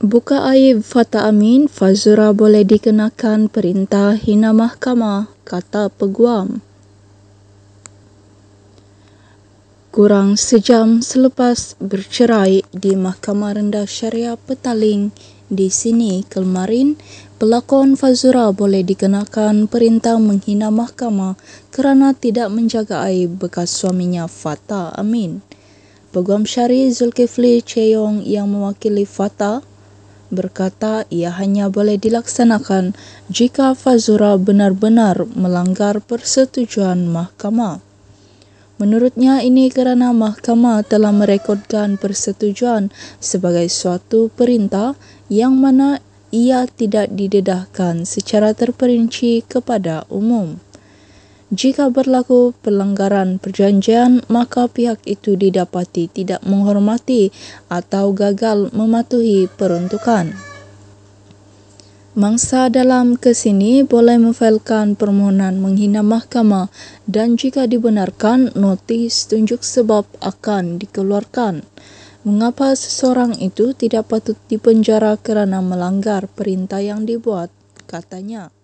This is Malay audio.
Buka aib Fata Amin, Fazura boleh dikenakan perintah hina mahkamah, kata peguam. Kurang sejam selepas bercerai di Mahkamah Rendah Syariah Petaling di sini kemarin, pelakon Fazura boleh dikenakan perintah menghina mahkamah kerana tidak menjaga aib bekas suaminya Fata Amin. Peguam Syari Zulkifli Cheong yang mewakili Fata berkata ia hanya boleh dilaksanakan jika Fazura benar-benar melanggar persetujuan mahkamah. Menurutnya ini kerana mahkamah telah merekodkan persetujuan sebagai suatu perintah yang mana ia tidak didedahkan secara terperinci kepada umum. Jika berlaku pelanggaran perjanjian, maka pihak itu didapati tidak menghormati atau gagal mematuhi peruntukan. Mangsa dalam kes ini boleh memfailkan permohonan menghina mahkamah dan jika dibenarkan, notis tunjuk sebab akan dikeluarkan. Mengapa seseorang itu tidak patut dipenjara kerana melanggar perintah yang dibuat? Katanya.